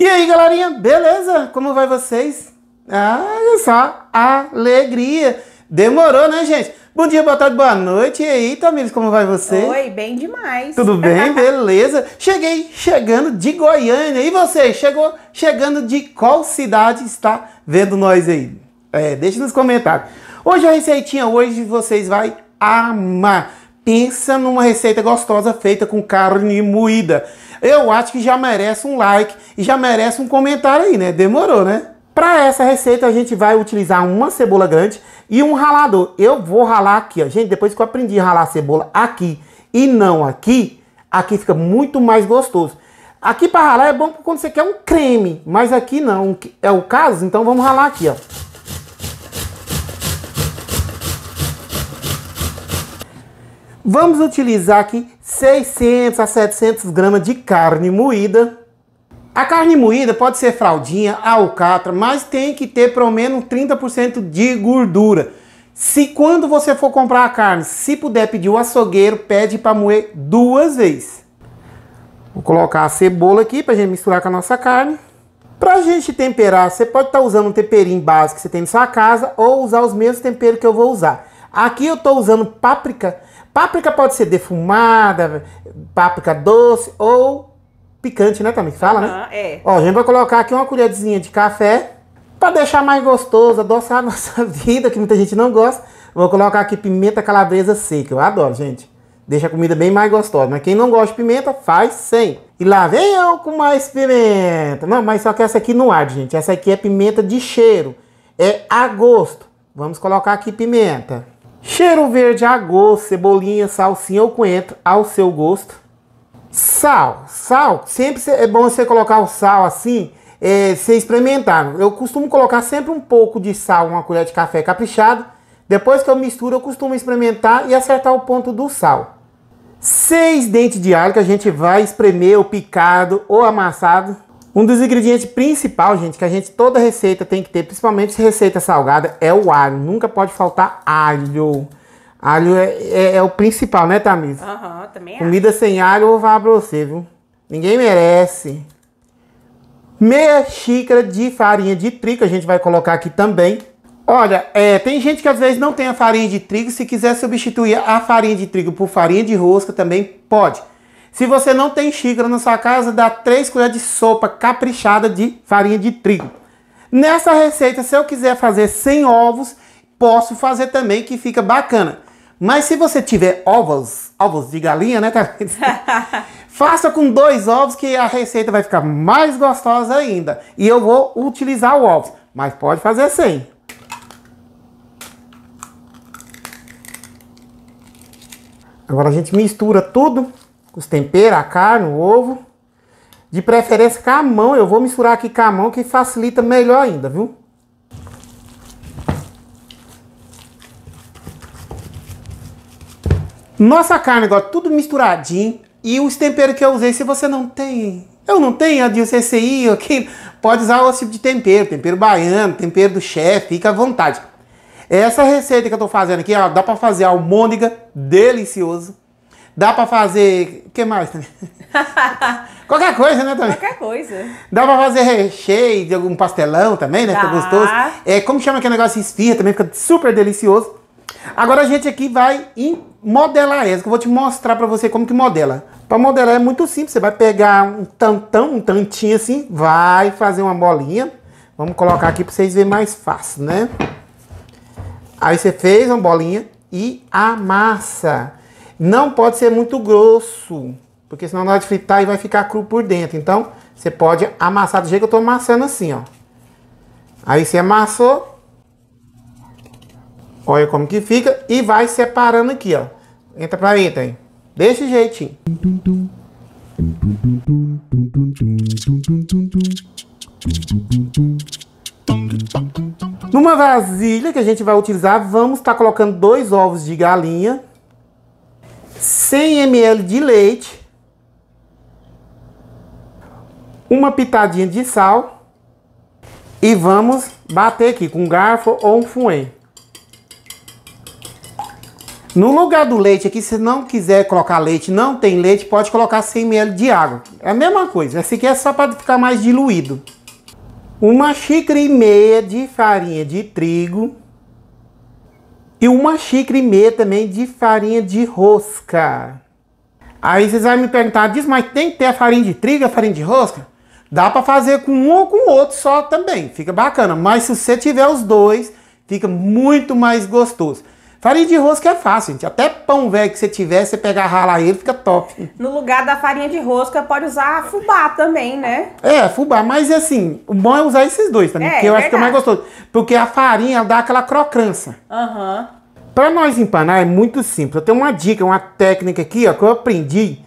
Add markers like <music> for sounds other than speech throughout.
E aí, galerinha, beleza? Como vai vocês? Ah, é só, alegria. Demorou, né, gente? Bom dia, boa tarde, boa noite. E aí, Tamires, como vai você? Oi, bem demais. Tudo bem? <laughs> Beleza. Cheguei chegando de Goiânia. E você, chegou chegando de qual cidade está vendo nós aí? É, deixa nos comentários. Hoje a receitinha, hoje vocês vai amar. Pensa numa receita gostosa feita com carne moída eu acho que já merece um like e já merece um comentário aí, né? Demorou, né? Para essa receita, a gente vai utilizar uma cebola grande e um ralador. Eu vou ralar aqui, ó. Gente, depois que eu aprendi a ralar a cebola aqui e não aqui, aqui fica muito mais gostoso. Aqui para ralar é bom quando você quer um creme, mas aqui não é o caso, então vamos ralar aqui, ó. Vamos utilizar aqui 600 a 700 gramas de carne moída. A carne moída pode ser fraldinha, alcatra, mas tem que ter pelo menos 30% de gordura. Se quando você for comprar a carne, se puder pedir o açougueiro, pede para moer duas vezes. Vou colocar a cebola aqui para gente misturar com a nossa carne. Para a gente temperar, você pode estar tá usando um temperinho básico que você tem na sua casa ou usar os mesmos temperos que eu vou usar. Aqui eu estou usando páprica, Páprica pode ser defumada, páprica doce ou picante, né, também fala, uhum, né? Ah, é. Ó, a gente vai colocar aqui uma colherzinha de café para deixar mais gostoso, adoçar a <laughs> nossa vida, que muita gente não gosta. Vou colocar aqui pimenta calabresa seca. Eu adoro, gente. Deixa a comida bem mais gostosa. Mas quem não gosta de pimenta, faz sem. E lá vem eu com mais pimenta. Não, mas só que essa aqui não arde, gente. Essa aqui é pimenta de cheiro. É a gosto. Vamos colocar aqui pimenta. Cheiro verde a gosto, cebolinha, salsinha ou coentro ao seu gosto. Sal, sal, sempre é bom você colocar o sal assim, é, você experimentar. Eu costumo colocar sempre um pouco de sal, uma colher de café caprichado. Depois que eu misturo, eu costumo experimentar e acertar o ponto do sal. Seis dentes de alho que a gente vai espremer o picado ou amassado um dos ingredientes principal, gente, que a gente toda receita tem que ter, principalmente se receita salgada, é o alho. Nunca pode faltar alho. Alho é, é, é o principal, né, Tamisa? Aham, uhum, também é. Comida sem alho, eu vou falar pra você, viu? Ninguém merece. Meia xícara de farinha de trigo, a gente vai colocar aqui também. Olha, é, tem gente que às vezes não tem a farinha de trigo. Se quiser substituir a farinha de trigo por farinha de rosca, também pode. Se você não tem xícara na sua casa, dá 3 colheres de sopa caprichada de farinha de trigo. Nessa receita, se eu quiser fazer sem ovos, posso fazer também, que fica bacana. Mas se você tiver ovos, ovos de galinha, né? <laughs> Faça com dois ovos que a receita vai ficar mais gostosa ainda. E eu vou utilizar o ovo, mas pode fazer sem. Agora a gente mistura tudo os temperos, a carne, o ovo. De preferência com a mão, eu vou misturar aqui com a mão que facilita melhor ainda, viu? Nossa carne agora tudo misturadinho e os temperos que eu usei, se você não tem, eu não tenho a de CCI, aqui, pode usar outro tipo de tempero, tempero baiano, tempero do chefe, fica à vontade. Essa receita que eu tô fazendo aqui, ó, dá para fazer almôndega, delicioso. Dá para fazer. O que mais também? Né? <laughs> Qualquer coisa, né? Também. Qualquer coisa. Dá pra fazer recheio de algum pastelão também, né? Dá. Fica gostoso. É, como chama aquele negócio esfirra também, fica super delicioso. Agora a gente aqui vai modelar essa, eu vou te mostrar pra você como que modela. Pra modelar é muito simples, você vai pegar um tantão, um tantinho assim, vai fazer uma bolinha. Vamos colocar aqui pra vocês verem mais fácil, né? Aí você fez uma bolinha e amassa. Não pode ser muito grosso, porque senão na hora de fritar vai ficar cru por dentro. Então, você pode amassar do jeito que eu estou amassando assim, ó. Aí você amassou. Olha como que fica. E vai separando aqui, ó. Entra pra dentro tem. Desse jeitinho. Numa vasilha que a gente vai utilizar, vamos estar tá colocando dois ovos de galinha. 100 ml de leite, uma pitadinha de sal e vamos bater aqui com um garfo ou um fuê. No lugar do leite aqui, se não quiser colocar leite, não tem leite, pode colocar 100 ml de água. É a mesma coisa, esse aqui é só para ficar mais diluído. Uma xícara e meia de farinha de trigo. E uma xícara e meia também de farinha de rosca. Aí vocês vão me perguntar, diz, mas tem que ter a farinha de trigo, a farinha de rosca? Dá para fazer com um ou com outro só também, fica bacana. Mas se você tiver os dois, fica muito mais gostoso. Farinha de rosca é fácil, gente. Até pão velho que você tiver, você pegar ralar ele, fica top. No lugar da farinha de rosca, pode usar fubá também, né? É, fubá, mas assim, o bom é usar esses dois também, é, porque eu acho que é mais gostoso. Porque a farinha dá aquela crocância. Aham. Uhum. Para nós empanar é muito simples. Eu tenho uma dica, uma técnica aqui, ó, que eu aprendi.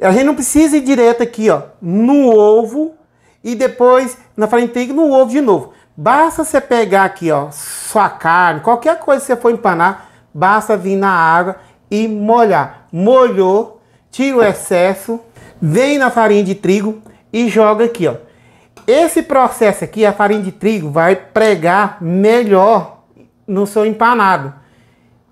A gente não precisa ir direto aqui, ó, no ovo e depois na farinha de trigo no ovo de novo. Basta você pegar aqui, ó, sua carne, qualquer coisa que você for empanar, basta vir na água e molhar. Molhou, tira o excesso, vem na farinha de trigo e joga aqui, ó. Esse processo aqui, a farinha de trigo vai pregar melhor no seu empanado.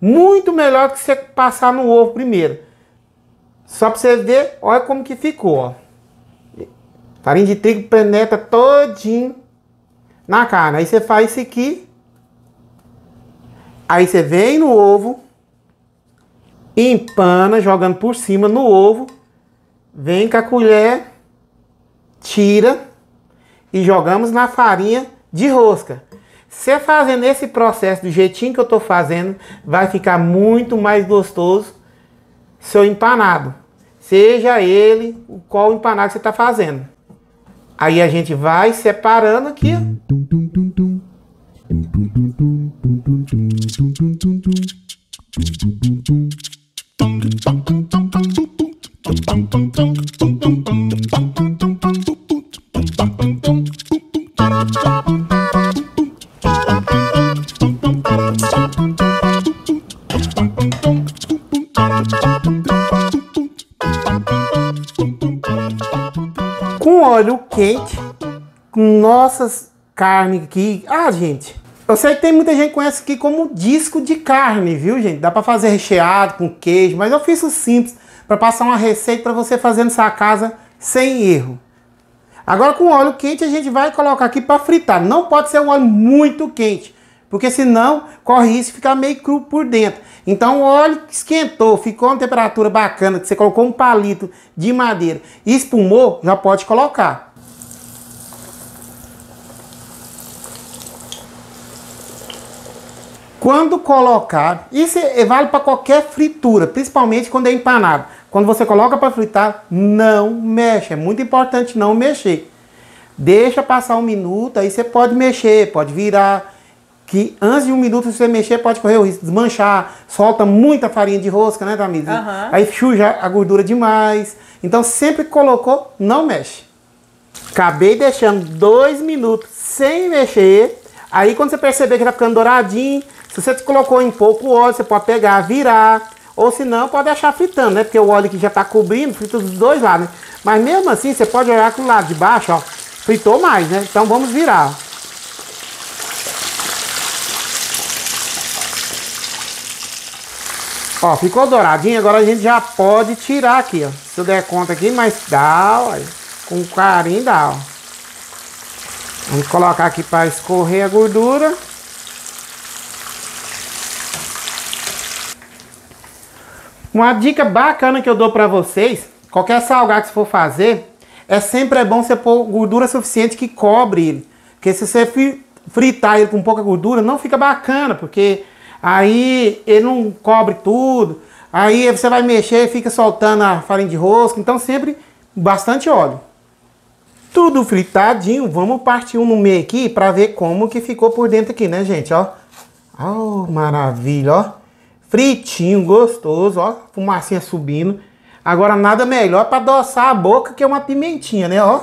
Muito melhor que você passar no ovo primeiro. Só para você ver, olha como que ficou, ó. Farinha de trigo penetra todinho na carne. Aí você faz isso aqui Aí você vem no ovo, empana, jogando por cima no ovo, vem com a colher, tira e jogamos na farinha de rosca. Você fazendo esse processo do jeitinho que eu estou fazendo, vai ficar muito mais gostoso seu empanado. Seja ele qual empanado que você está fazendo. Aí a gente vai separando aqui. Ó. Com óleo quente, com nossas carne aqui. Ah, gente, eu sei que tem muita gente que conhece aqui como disco de carne, viu, gente? Dá para fazer recheado com queijo, mas eu fiz o simples para passar uma receita para você fazer na sua casa sem erro. Agora com óleo quente a gente vai colocar aqui para fritar. Não pode ser um óleo muito quente, porque senão corre risco de ficar meio cru por dentro. Então o óleo esquentou, ficou uma temperatura bacana, que você colocou um palito de madeira e espumou, já pode colocar. Quando colocar, isso é, é vale para qualquer fritura, principalmente quando é empanado. Quando você coloca para fritar, não mexe. É muito importante não mexer. Deixa passar um minuto, aí você pode mexer, pode virar. Que antes de um minuto, se você mexer, pode correr o risco de desmanchar. Solta muita farinha de rosca, né, Tamires? Uhum. Aí suja a gordura demais. Então, sempre colocou, não mexe. Acabei deixando dois minutos sem mexer. Aí, quando você perceber que tá ficando douradinho, se você colocou em pouco óleo, você pode pegar, virar. Ou se não, pode deixar fritando, né? Porque o óleo que já está cobrindo, frita dos dois lados, né? Mas mesmo assim, você pode olhar que o lado de baixo, ó, fritou mais, né? Então vamos virar. Ó, ficou douradinho, agora a gente já pode tirar aqui, ó. Se eu der conta aqui, mas dá, ó. Com carinho dá, ó. Vamos colocar aqui para escorrer a gordura. Uma dica bacana que eu dou para vocês, qualquer salgado que você for fazer, é sempre é bom você pôr gordura suficiente que cobre ele. Porque se você fritar ele com pouca gordura, não fica bacana, porque aí ele não cobre tudo. Aí você vai mexer e fica soltando a farinha de rosca. Então sempre bastante óleo. Tudo fritadinho. Vamos partir um no meio aqui para ver como que ficou por dentro aqui, né, gente? Ó, oh, maravilha, ó fritinho, gostoso, ó, fumacinha subindo. Agora nada melhor para adoçar a boca que é uma pimentinha, né, ó.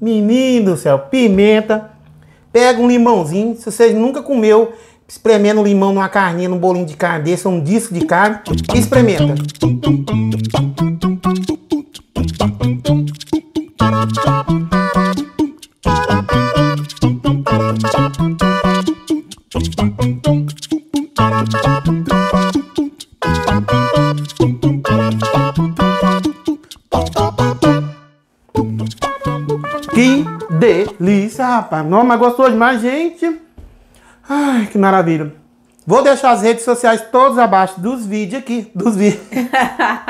Menino do céu, pimenta. Pega um limãozinho, se você nunca comeu, espremendo limão numa carninha, num bolinho de carne desse, um disco de carne, experimenta. Música rapaz. Não, mas gostou demais, gente. Ai, que maravilha. Vou deixar as redes sociais todas abaixo dos vídeos aqui. Dos vídeos.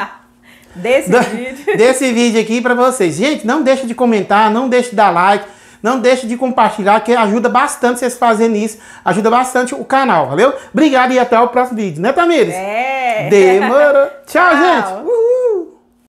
<laughs> desse vídeo. Desse vídeo aqui para vocês. Gente, não deixe de comentar, não deixe de dar like, não deixe de compartilhar, que ajuda bastante vocês fazendo isso. Ajuda bastante o canal, valeu? Obrigado e até o próximo vídeo, né, Tamires? É. Demora! <laughs> Tchau, Tchau. gente. Uhul.